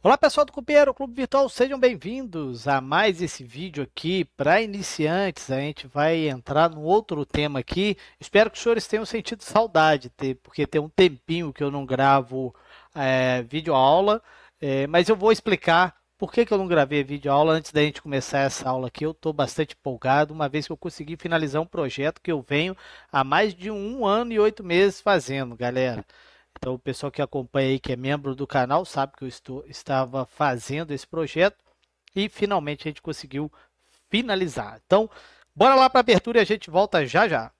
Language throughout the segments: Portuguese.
Olá pessoal do Cupeiro, Clube Virtual, sejam bem-vindos a mais esse vídeo aqui para iniciantes. A gente vai entrar num outro tema aqui. Espero que os senhores tenham sentido saudade, porque tem um tempinho que eu não gravo é, vídeo aula, é, mas eu vou explicar por que, que eu não gravei vídeo aula antes da gente começar essa aula aqui. Eu estou bastante empolgado, uma vez que eu consegui finalizar um projeto que eu venho há mais de um ano e oito meses fazendo, galera. Então, o pessoal que acompanha aí, que é membro do canal, sabe que eu estou, estava fazendo esse projeto e finalmente a gente conseguiu finalizar. Então, bora lá para a abertura e a gente volta já já.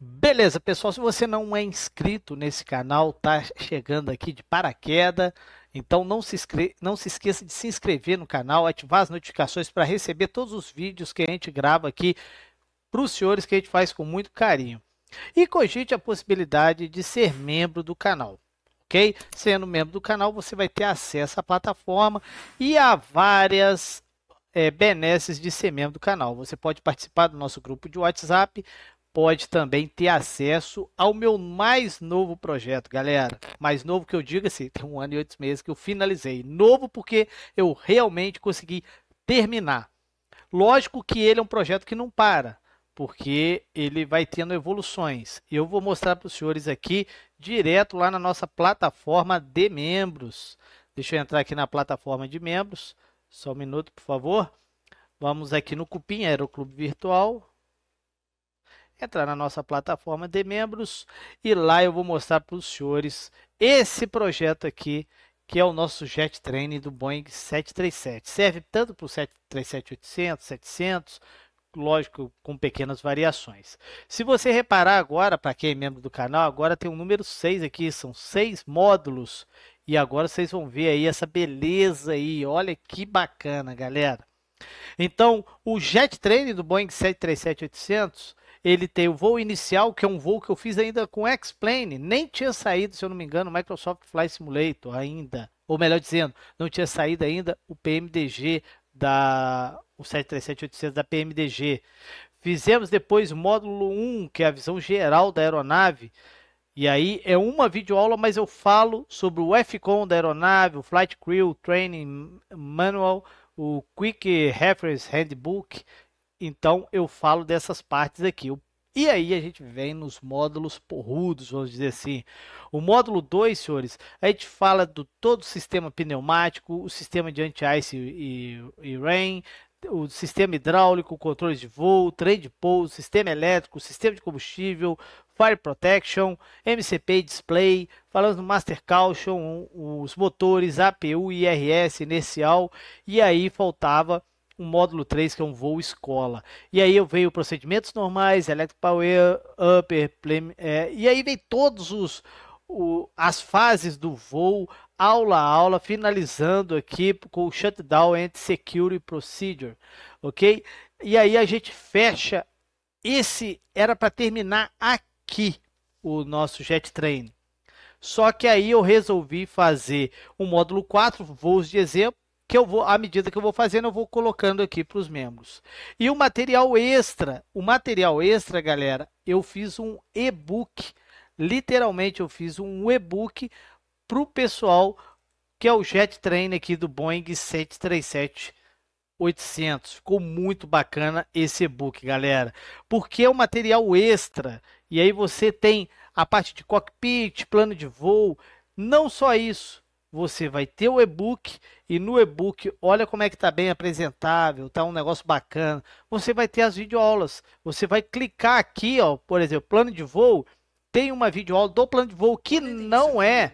Beleza, pessoal, se você não é inscrito nesse canal, tá chegando aqui de paraquedas, então não se, inscre... não se esqueça de se inscrever no canal, ativar as notificações para receber todos os vídeos que a gente grava aqui para os senhores que a gente faz com muito carinho. E cogite a possibilidade de ser membro do canal. ok? Sendo membro do canal, você vai ter acesso à plataforma e a várias é, benesses de ser membro do canal. Você pode participar do nosso grupo de WhatsApp, pode também ter acesso ao meu mais novo projeto, galera. Mais novo que eu diga, assim, tem um ano e oito meses que eu finalizei. Novo porque eu realmente consegui terminar. Lógico que ele é um projeto que não para, porque ele vai tendo evoluções. Eu vou mostrar para os senhores aqui direto lá na nossa plataforma de membros. Deixa eu entrar aqui na plataforma de membros. Só um minuto, por favor. Vamos aqui no Cupim Aeroclube Virtual entrar na nossa plataforma de membros e lá eu vou mostrar para os senhores esse projeto aqui que é o nosso jet train do Boeing 737. Serve tanto para o 737-800, 700, lógico, com pequenas variações. Se você reparar agora, para quem é membro do canal, agora tem o um número 6 aqui, são seis módulos. E agora vocês vão ver aí essa beleza aí, olha que bacana, galera. Então, o jet train do Boeing 737-800, ele tem o voo inicial, que é um voo que eu fiz ainda com X-Plane, nem tinha saído, se eu não me engano, Microsoft Flight Simulator ainda. Ou melhor dizendo, não tinha saído ainda o PMDG da o 737-800 da PMDG. Fizemos depois o módulo 1, que é a visão geral da aeronave. E aí é uma videoaula, mas eu falo sobre o FCON da aeronave, o Flight Crew Training Manual, o Quick Reference Handbook, então eu falo dessas partes aqui. E aí a gente vem nos módulos porrudos, vamos dizer assim. O módulo 2, senhores, a gente fala do todo o sistema pneumático, o sistema de anti-ice e, e, e rain, o sistema hidráulico, controles de voo, trem de pouso, sistema elétrico, sistema de combustível, fire protection, MCP display, falando do master caution, os motores, APU, IRS, inercial, e aí faltava um módulo 3, que é um voo escola. E aí eu veio procedimentos normais, electric power, upper, plane, é, e aí vem todos os o, as fases do voo, aula a aula, finalizando aqui com o shutdown and security procedure, ok? E aí a gente fecha esse era para terminar aqui o nosso jet train. Só que aí eu resolvi fazer um módulo 4, voos de exemplo, que eu vou, à medida que eu vou fazendo, eu vou colocando aqui para os membros. E o material extra, o material extra, galera, eu fiz um e-book, literalmente eu fiz um e-book para o pessoal que é o jet train aqui do Boeing 737 800. Ficou muito bacana esse e-book, galera, porque é um material extra. E aí você tem a parte de cockpit, plano de voo, não só isso, você vai ter o e-book e no e-book, olha como é que está bem apresentável, está um negócio bacana. Você vai ter as videoaulas. Você vai clicar aqui, ó, por exemplo, plano de voo, tem uma videoaula do plano de voo que não é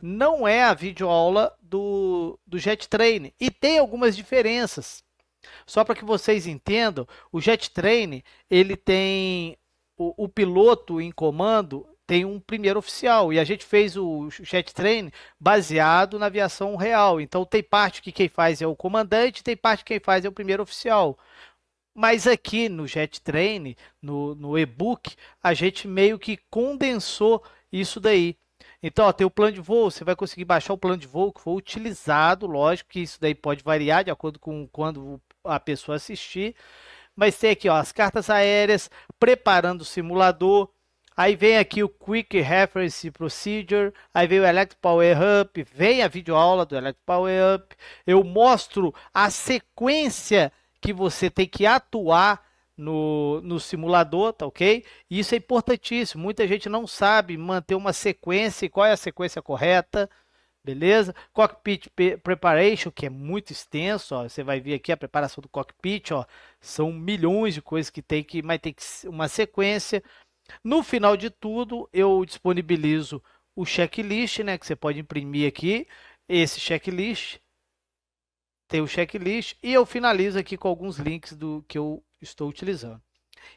não é a videoaula do, do Jet Train e tem algumas diferenças. Só para que vocês entendam, o Jet Train, ele tem o, o piloto em comando, tem um primeiro oficial. E a gente fez o jet train baseado na aviação real. Então tem parte que quem faz é o comandante, tem parte que quem faz é o primeiro oficial. Mas aqui no Jet Train, no, no e-book, a gente meio que condensou isso daí. Então, ó, tem o plano de voo, você vai conseguir baixar o plano de voo que for utilizado, lógico que isso daí pode variar de acordo com quando a pessoa assistir. Mas tem aqui ó, as cartas aéreas, preparando o simulador, Aí vem aqui o Quick Reference Procedure, aí vem o Electro Power Up, vem a videoaula do Electro Power Up. Eu mostro a sequência que você tem que atuar no, no simulador, tá ok? Isso é importantíssimo. Muita gente não sabe manter uma sequência e qual é a sequência correta, beleza? Cockpit Preparation, que é muito extenso, ó, você vai ver aqui a preparação do cockpit, ó, são milhões de coisas que tem que, mas tem que uma sequência. No final de tudo, eu disponibilizo o checklist, né, que você pode imprimir aqui, esse checklist, tem o checklist e eu finalizo aqui com alguns links do que eu estou utilizando.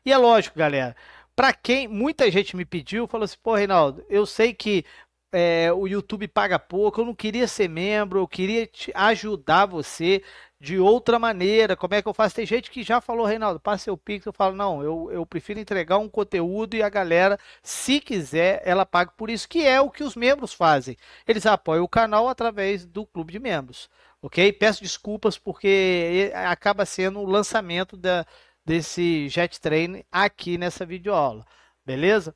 E é lógico, galera, para quem muita gente me pediu, falou assim: pô, Reinaldo, eu sei que é, o YouTube paga pouco, eu não queria ser membro, eu queria te ajudar você de outra maneira, como é que eu faço? Tem gente que já falou, Reinaldo, passa seu Pix, eu falo, não, eu, eu prefiro entregar um conteúdo e a galera, se quiser, ela paga por isso, que é o que os membros fazem. Eles apoiam o canal através do clube de membros, ok? Peço desculpas porque acaba sendo o lançamento da, desse Jet Train aqui nessa videoaula, beleza?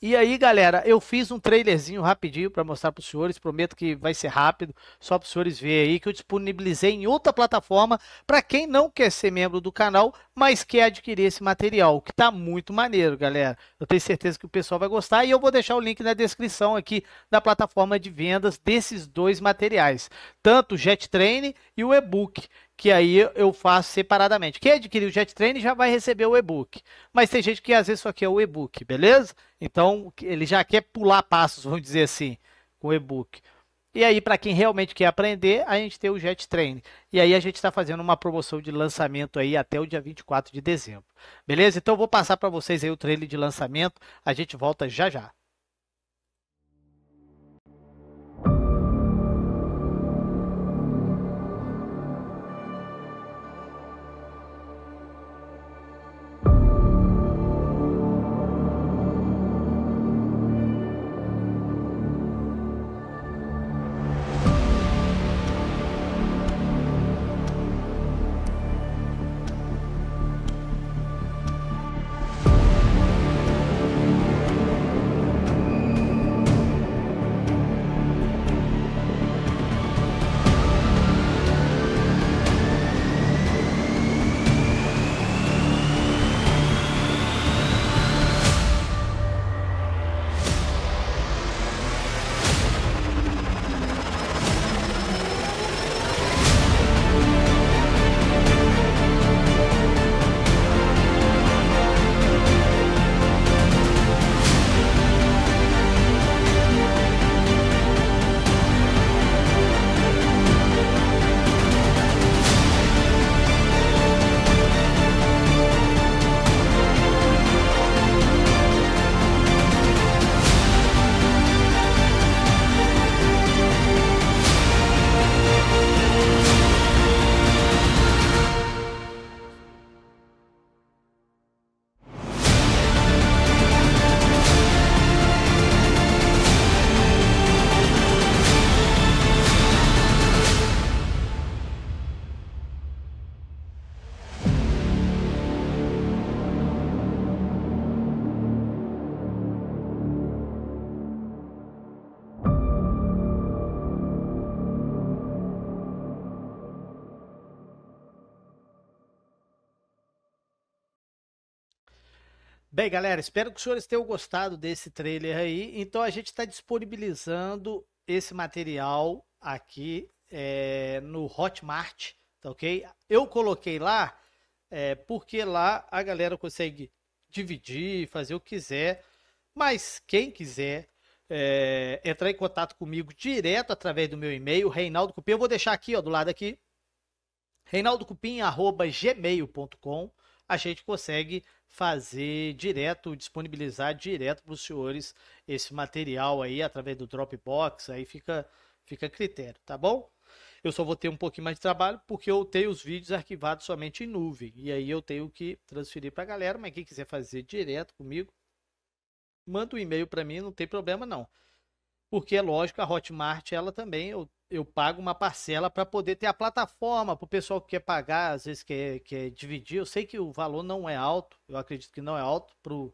E aí, galera, eu fiz um trailerzinho rapidinho para mostrar para os senhores. Prometo que vai ser rápido, só para os senhores verem aí que eu disponibilizei em outra plataforma para quem não quer ser membro do canal, mas quer adquirir esse material, que está muito maneiro, galera. Eu tenho certeza que o pessoal vai gostar e eu vou deixar o link na descrição aqui da plataforma de vendas desses dois materiais, tanto o Jet Train e o e-book que aí eu faço separadamente. Quem adquirir o Jet Train já vai receber o e-book. Mas tem gente que às vezes só quer o e-book, beleza? Então ele já quer pular passos, vamos dizer assim, com o e-book. E aí, para quem realmente quer aprender, a gente tem o Jet Train. E aí a gente está fazendo uma promoção de lançamento aí até o dia 24 de dezembro. Beleza? Então eu vou passar para vocês aí o trailer de lançamento. A gente volta já já. Bem, galera, espero que os senhores tenham gostado desse trailer aí. Então a gente está disponibilizando esse material aqui é, no Hotmart, tá ok? Eu coloquei lá é, porque lá a galera consegue dividir, fazer o que quiser. Mas quem quiser é, entrar em contato comigo direto através do meu e-mail, Reinaldo Cupim. Eu vou deixar aqui, ó, do lado aqui, reinaldocupim.gmail.com a gente consegue fazer direto, disponibilizar direto para os senhores esse material aí através do Dropbox, aí fica fica a critério, tá bom? Eu só vou ter um pouquinho mais de trabalho porque eu tenho os vídeos arquivados somente em nuvem e aí eu tenho que transferir para a galera, mas quem quiser fazer direto comigo, manda um e-mail para mim, não tem problema não. Porque é lógico, a Hotmart ela também eu eu pago uma parcela para poder ter a plataforma para o pessoal que quer pagar, às vezes quer, quer dividir. Eu sei que o valor não é alto, eu acredito que não é alto pro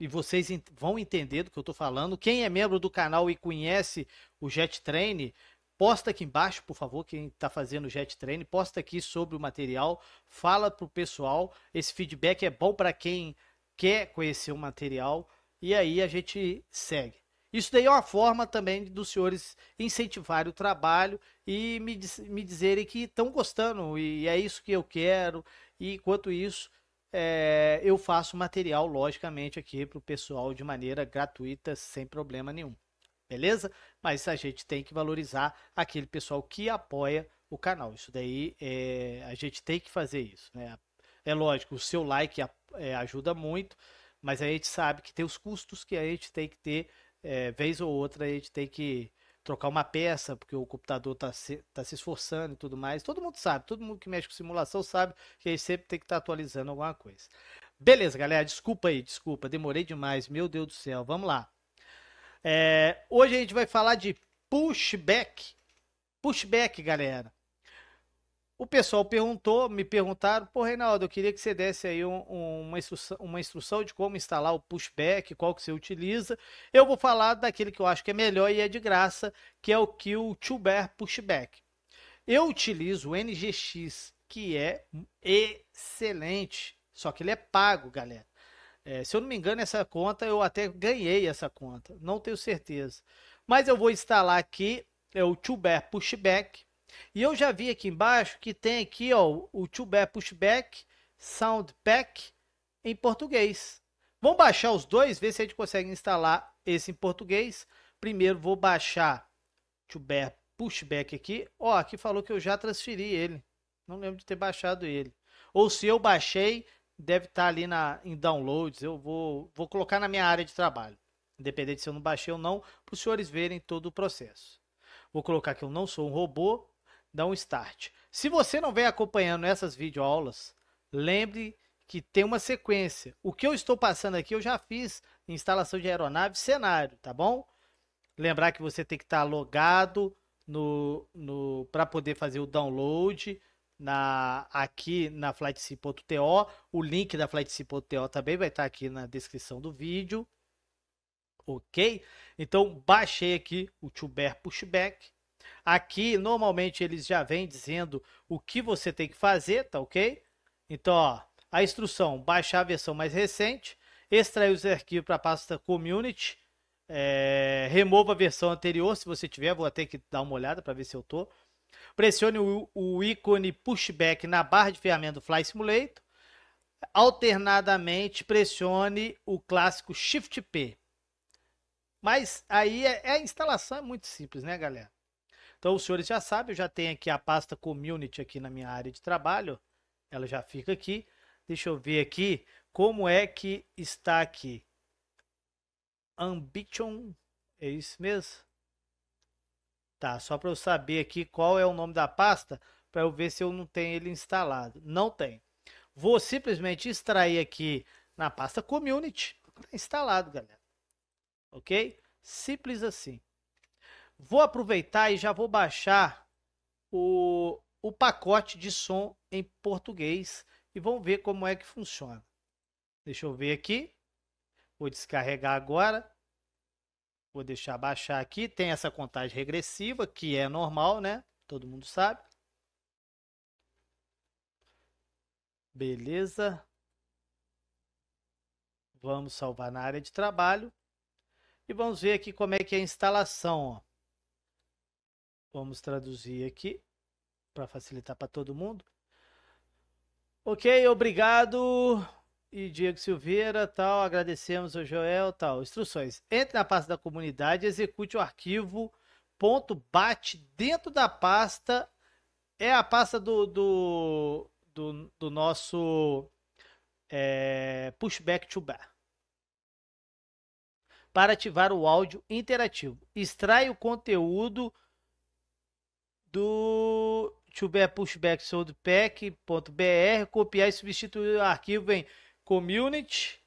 e vocês vão entender do que eu estou falando. Quem é membro do canal e conhece o Jet Train, posta aqui embaixo, por favor, quem está fazendo o Jet Train, posta aqui sobre o material, fala para o pessoal. Esse feedback é bom para quem quer conhecer o material e aí a gente segue. Isso daí é uma forma também dos senhores incentivarem o trabalho e me, me dizerem que estão gostando e é isso que eu quero. E enquanto isso, é, eu faço material, logicamente, aqui para o pessoal de maneira gratuita, sem problema nenhum. Beleza? Mas a gente tem que valorizar aquele pessoal que apoia o canal. Isso daí é, a gente tem que fazer isso. Né? É lógico, o seu like é, ajuda muito, mas a gente sabe que tem os custos que a gente tem que ter é, vez ou outra a gente tem que trocar uma peça, porque o computador está se, tá se esforçando e tudo mais. Todo mundo sabe, todo mundo que mexe com simulação sabe que a gente sempre tem que estar tá atualizando alguma coisa. Beleza, galera, desculpa aí, desculpa, demorei demais, meu Deus do céu, vamos lá. É, hoje a gente vai falar de pushback. Pushback, galera. O pessoal perguntou, me perguntaram, pô, Reinaldo, eu queria que você desse aí um, um, uma, instrução, uma instrução de como instalar o pushback, qual que você utiliza. Eu vou falar daquele que eu acho que é melhor e é de graça, que é o Kill Pushback. Eu utilizo o NGX, que é excelente, só que ele é pago, galera. É, se eu não me engano, essa conta eu até ganhei essa conta, não tenho certeza. Mas eu vou instalar aqui é o Tuber Pushback. E eu já vi aqui embaixo que tem aqui ó, o tube Pushback Sound Pack em português. Vamos baixar os dois, ver se a gente consegue instalar esse em português. Primeiro vou baixar tube Pushback aqui. Ó, aqui falou que eu já transferi ele. Não lembro de ter baixado ele. Ou se eu baixei, deve estar tá ali na, em downloads. Eu vou, vou colocar na minha área de trabalho. Independente se eu não baixei ou não, para os senhores verem todo o processo. Vou colocar que eu não sou um robô dá um start. Se você não vem acompanhando essas videoaulas, lembre que tem uma sequência. O que eu estou passando aqui, eu já fiz instalação de aeronave cenário, tá bom? Lembrar que você tem que estar logado no, no para poder fazer o download na aqui na flightsim.to. O link da flightsim.to também vai estar aqui na descrição do vídeo. OK? Então baixei aqui o Tuber Pushback Aqui, normalmente, eles já vêm dizendo o que você tem que fazer, tá ok? Então, ó, a instrução, baixar a versão mais recente, extrair os arquivos para a pasta Community, é, remova a versão anterior, se você tiver, vou ter que dar uma olhada para ver se eu tô. Pressione o, o, ícone pushback na barra de ferramenta do Fly Simulator. Alternadamente, pressione o clássico Shift P. Mas aí é, é a instalação é muito simples, né, galera? Então os senhores já sabem, eu já tenho aqui a pasta community aqui na minha área de trabalho. Ela já fica aqui. Deixa eu ver aqui como é que está aqui. Ambition, é isso mesmo? Tá, só para eu saber aqui qual é o nome da pasta, para eu ver se eu não tenho ele instalado. Não tem. Vou simplesmente extrair aqui na pasta community. Tá instalado, galera. Ok? Simples assim. Vou aproveitar e já vou baixar o, o pacote de som em português e vamos ver como é que funciona. Deixa eu ver aqui. Vou descarregar agora. Vou deixar baixar aqui. Tem essa contagem regressiva, que é normal, né? Todo mundo sabe. Beleza. Vamos salvar na área de trabalho. E vamos ver aqui como é que é a instalação. Ó. Vamos traduzir aqui para facilitar para todo mundo. Ok, obrigado. E Diego Silveira, tal, agradecemos ao Joel, tal. Instruções. Entre na pasta da comunidade, execute o arquivo ponto .bat dentro da pasta. É a pasta do, do, do, do nosso é, pushback to bar. Para ativar o áudio interativo. Extrai o conteúdo do tuberpushbacksoldpack.br, copiar e substituir o arquivo em community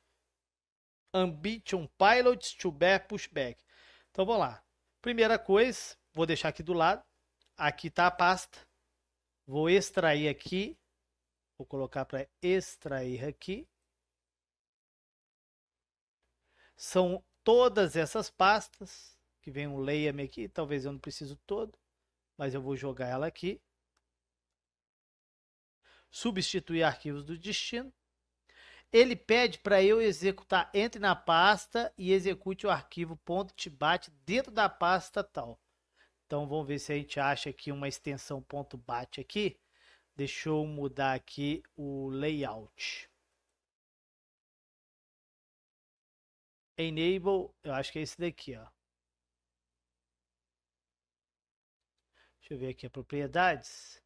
ambition pilots tuberpushback. Então vamos lá. Primeira coisa, vou deixar aqui do lado. Aqui está a pasta. Vou extrair aqui. Vou colocar para extrair aqui. São todas essas pastas que vem um layer aqui, talvez eu não preciso todo mas eu vou jogar ela aqui. Substituir arquivos do destino. Ele pede para eu executar, entre na pasta e execute o arquivo .bat dentro da pasta tal. Então vamos ver se a gente acha aqui uma extensão .bat aqui. Deixa eu mudar aqui o layout. Enable, eu acho que é esse daqui, ó. Deixa eu ver aqui, propriedades.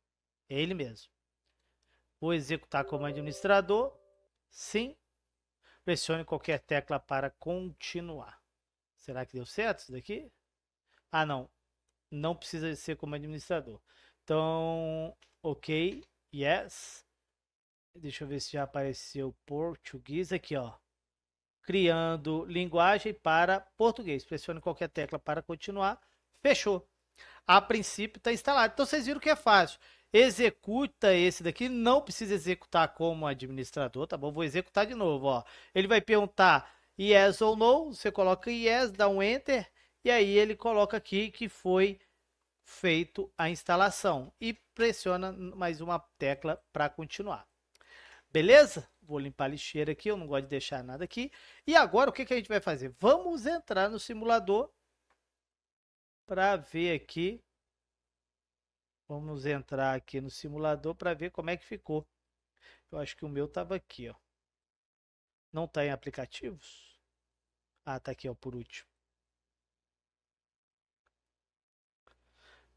É ele mesmo. Vou executar como administrador. Sim. Pressione qualquer tecla para continuar. Será que deu certo isso daqui? Ah, não. Não precisa ser como administrador. Então, ok, yes. Deixa eu ver se já apareceu português aqui, ó. Criando linguagem para português. Pressione qualquer tecla para continuar. Fechou a princípio está instalado. Então vocês viram que é fácil. Executa esse daqui, não precisa executar como administrador, tá bom? Vou executar de novo, ó. Ele vai perguntar yes ou no, você coloca yes, dá um enter, e aí ele coloca aqui que foi feito a instalação e pressiona mais uma tecla para continuar. Beleza? Vou limpar a lixeira aqui, eu não gosto de deixar nada aqui. E agora o que, que a gente vai fazer? Vamos entrar no simulador para ver aqui. Vamos entrar aqui no simulador para ver como é que ficou. Eu acho que o meu estava aqui, ó. Não está em aplicativos? Ah, tá aqui, ó, por último.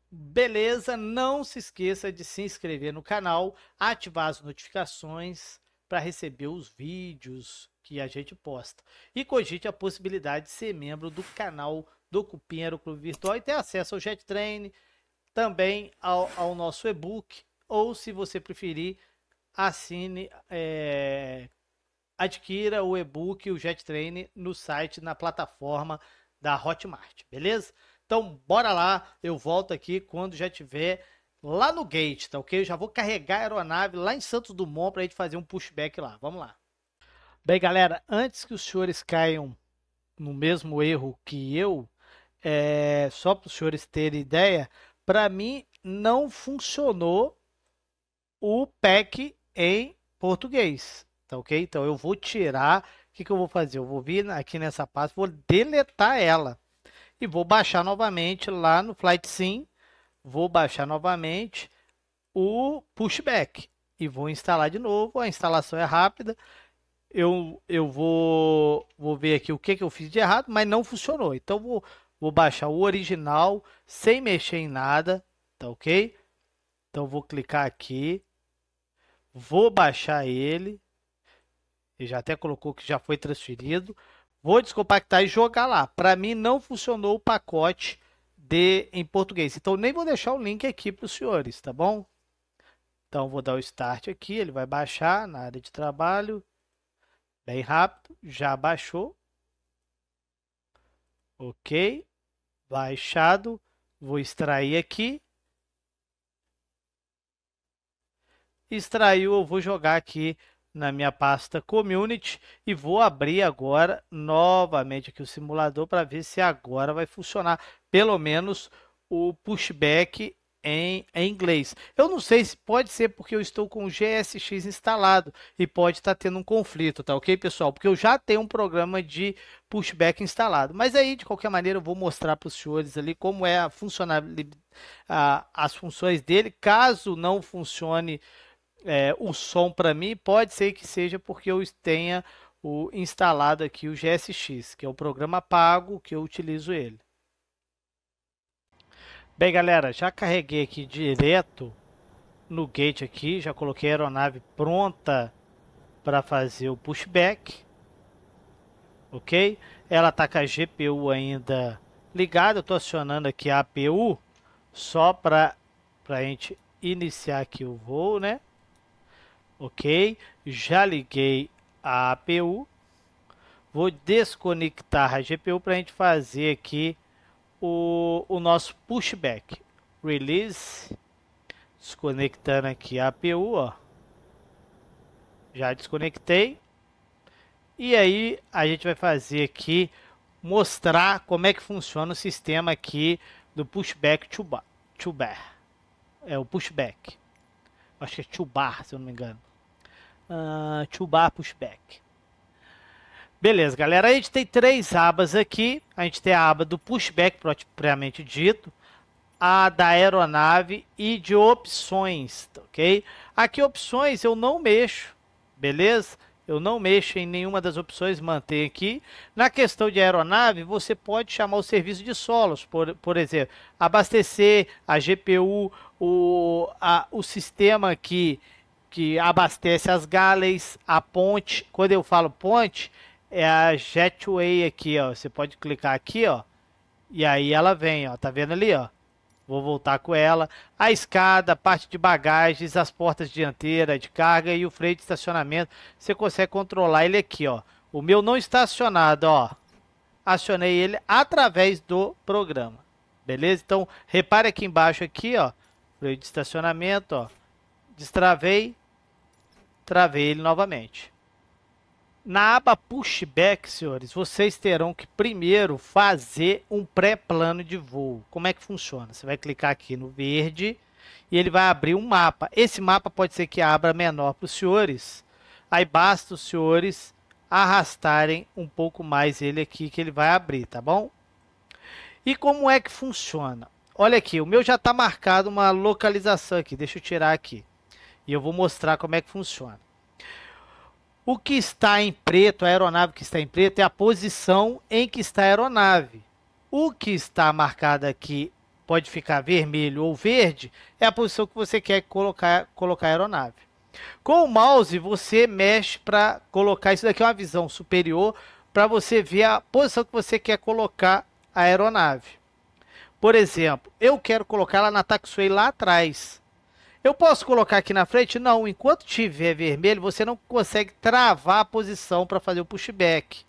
Beleza, não se esqueça de se inscrever no canal, ativar as notificações para receber os vídeos que a gente posta. E cogite a possibilidade de ser membro do canal do Pinheiro Clube Virtual e ter acesso ao Jet Train, também ao, ao nosso e-book, ou se você preferir, assine, é, adquira o e-book e o Jet Train no site, na plataforma da Hotmart, beleza? Então, bora lá, eu volto aqui quando já tiver lá no gate, tá ok? Eu já vou carregar a aeronave lá em Santos Dumont para a gente fazer um pushback lá, vamos lá. Bem, galera, antes que os senhores caiam no mesmo erro que eu, é, só para os senhores terem ideia, para mim não funcionou o pack em português, tá ok? Então eu vou tirar, o que, que eu vou fazer? Eu vou vir aqui nessa pasta, vou deletar ela e vou baixar novamente lá no Flight Sim, vou baixar novamente o pushback e vou instalar de novo. A instalação é rápida. Eu, eu vou, vou ver aqui o que, que eu fiz de errado, mas não funcionou. Então vou Vou baixar o original sem mexer em nada, tá ok? Então vou clicar aqui, vou baixar ele. Ele já até colocou que já foi transferido. Vou descompactar e jogar lá. Para mim não funcionou o pacote de em português. Então nem vou deixar o link aqui para os senhores, tá bom? Então vou dar o start aqui, ele vai baixar na área de trabalho. Bem rápido, já baixou. OK baixado, vou extrair aqui. Extraiu, eu vou jogar aqui na minha pasta Community e vou abrir agora novamente aqui o simulador para ver se agora vai funcionar pelo menos o pushback em, em, inglês. Eu não sei se pode ser porque eu estou com o GSX instalado e pode estar tá tendo um conflito, tá ok, pessoal? Porque eu já tenho um programa de pushback instalado. Mas aí, de qualquer maneira, eu vou mostrar para os senhores ali como é a funcionalidade, as funções dele. Caso não funcione é, o som para mim, pode ser que seja porque eu tenha o instalado aqui o GSX, que é o programa pago que eu utilizo ele. Bem, galera, já carreguei aqui direto no gate aqui, já coloquei a aeronave pronta para fazer o pushback, ok? Ela tá com a GPU ainda ligada, eu tô acionando aqui a APU só para a gente iniciar aqui o voo, né? Ok, já liguei a APU, vou desconectar a GPU para a gente fazer aqui o, o nosso pushback. Release. Desconectando aqui a APU, ó. Já desconectei. E aí a gente vai fazer aqui, mostrar como é que funciona o sistema aqui do pushback to bar. To bar. É o pushback. Acho que é to bar, se eu não me engano. Uh, to bar pushback. Beleza, galera. A gente tem três abas aqui. A gente tem a aba do pushback, propriamente dito. A da aeronave e de opções, tá ok? Aqui, opções, eu não mexo, beleza? Eu não mexo em nenhuma das opções, mantém aqui. Na questão de aeronave, você pode chamar o serviço de solos, por, por exemplo, abastecer a GPU, o, a, o sistema que, que abastece as galleys, a ponte. Quando eu falo ponte, é a Jetway aqui, ó. Você pode clicar aqui, ó. E aí ela vem, ó. Tá vendo ali, ó? Vou voltar com ela. A escada, a parte de bagagens, as portas dianteira de carga e o freio de estacionamento. Você consegue controlar ele aqui, ó. O meu não está acionado, ó. Acionei ele através do programa. Beleza? Então, repare aqui embaixo aqui, ó. Freio de estacionamento, ó. Destravei. Travei ele novamente. Na aba Pushback, senhores, vocês terão que primeiro fazer um pré-plano de voo. Como é que funciona? Você vai clicar aqui no verde e ele vai abrir um mapa. Esse mapa pode ser que abra menor para os senhores. Aí basta os senhores arrastarem um pouco mais ele aqui que ele vai abrir, tá bom? E como é que funciona? Olha aqui, o meu já está marcado uma localização aqui. Deixa eu tirar aqui. E eu vou mostrar como é que funciona. O que está em preto, a aeronave que está em preto, é a posição em que está a aeronave. O que está marcado aqui, pode ficar vermelho ou verde, é a posição que você quer colocar, colocar a aeronave. Com o mouse, você mexe para colocar, isso daqui é uma visão superior, para você ver a posição que você quer colocar a aeronave. Por exemplo, eu quero colocar ela na taxway lá atrás. Eu posso colocar aqui na frente? Não, enquanto tiver vermelho, você não consegue travar a posição para fazer o pushback.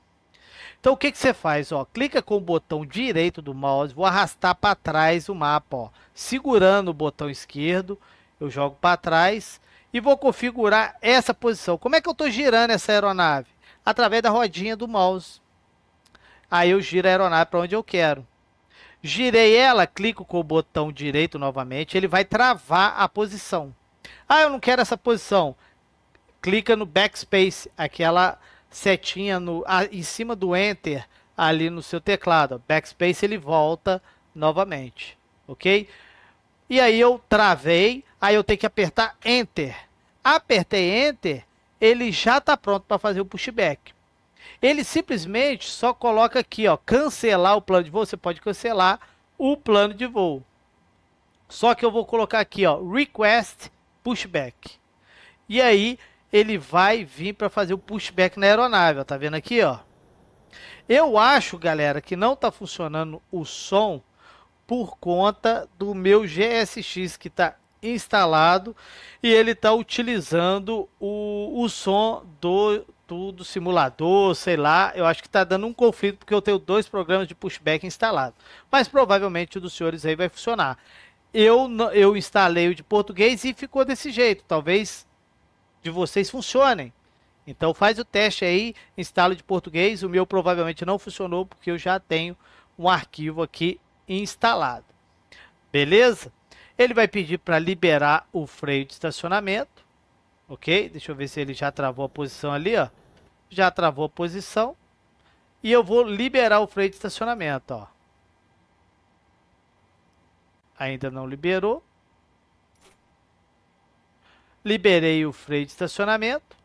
Então o que, que você faz? Ó, clica com o botão direito do mouse, vou arrastar para trás o mapa. Ó. Segurando o botão esquerdo, eu jogo para trás e vou configurar essa posição. Como é que eu estou girando essa aeronave? Através da rodinha do mouse. Aí eu giro a aeronave para onde eu quero. Girei ela, clico com o botão direito novamente, ele vai travar a posição. Ah, eu não quero essa posição. Clica no backspace, aquela setinha no, a, em cima do enter ali no seu teclado. Backspace ele volta novamente, ok? E aí eu travei, aí eu tenho que apertar enter. Apertei enter, ele já está pronto para fazer o pushback. Ele simplesmente só coloca aqui, ó, cancelar o plano de voo. Você pode cancelar o plano de voo. Só que eu vou colocar aqui, ó, request pushback. E aí ele vai vir para fazer o pushback na aeronave, ó, tá vendo aqui, ó? Eu acho, galera, que não tá funcionando o som por conta do meu GSX que está instalado e ele está utilizando o, o som do, do, do, simulador, sei lá. Eu acho que está dando um conflito porque eu tenho dois programas de pushback instalados. Mas provavelmente o dos senhores aí vai funcionar. Eu, eu instalei o de português e ficou desse jeito. Talvez de vocês funcionem. Então faz o teste aí, instala de português. O meu provavelmente não funcionou porque eu já tenho um arquivo aqui instalado. Beleza? Ele vai pedir para liberar o freio de estacionamento. Ok? Deixa eu ver se ele já travou a posição ali, ó. Já travou a posição. E eu vou liberar o freio de estacionamento, ó. Ainda não liberou. Liberei o freio de estacionamento.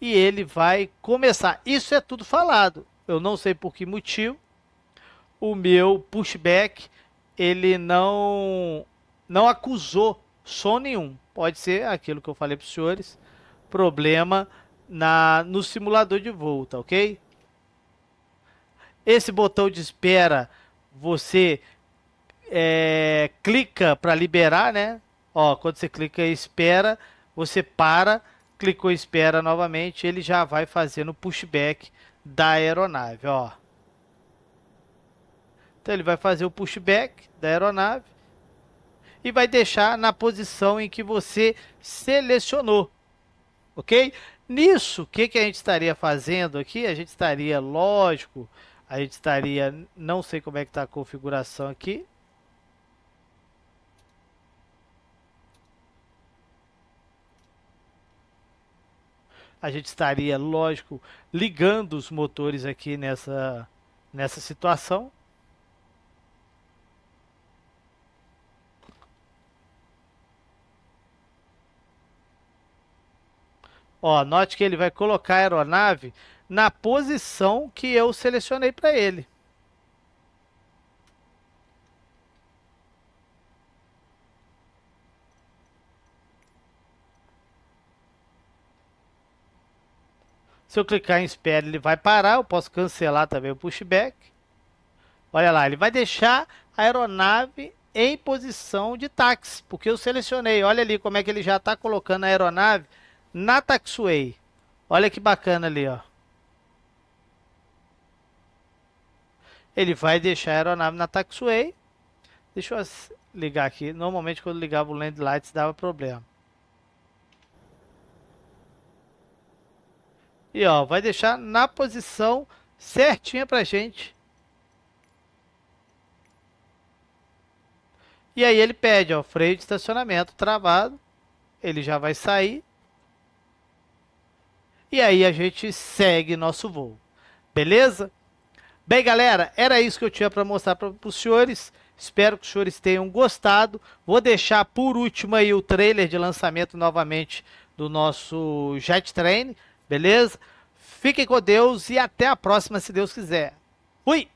E ele vai começar. Isso é tudo falado. Eu não sei por que motivo. O meu pushback ele não não acusou som nenhum. Pode ser aquilo que eu falei para os senhores, problema na no simulador de voo, tá ok? Esse botão de espera, você é, clica para liberar, né? Ó, quando você clica em espera, você para, clicou espera novamente, ele já vai fazendo pushback da aeronave, ó. Então ele vai fazer o pushback da aeronave e vai deixar na posição em que você selecionou, ok? Nisso, o que, que a gente estaria fazendo aqui? A gente estaria, lógico, a gente estaria, não sei como é que está a configuração aqui, a gente estaria, lógico, ligando os motores aqui nessa, nessa situação. Ó, note que ele vai colocar a aeronave na posição que eu selecionei para ele. Se eu clicar em espera, ele vai parar. Eu posso cancelar também o pushback. Olha lá, ele vai deixar a aeronave em posição de táxi, porque eu selecionei. Olha ali como é que ele já está colocando a aeronave na Taxway. Olha que bacana ali, ó. Ele vai deixar a aeronave na Taxway. Deixa eu ligar aqui. Normalmente quando ligava o Land Lights dava problema. E ó, vai deixar na posição certinha pra gente. E aí ele pede, ó, freio de estacionamento travado. Ele já vai sair e aí a gente segue nosso voo. Beleza? Bem, galera, era isso que eu tinha para mostrar para os senhores. Espero que os senhores tenham gostado. Vou deixar por último aí o trailer de lançamento novamente do nosso Jet Train, beleza? Fiquem com Deus e até a próxima, se Deus quiser. Fui!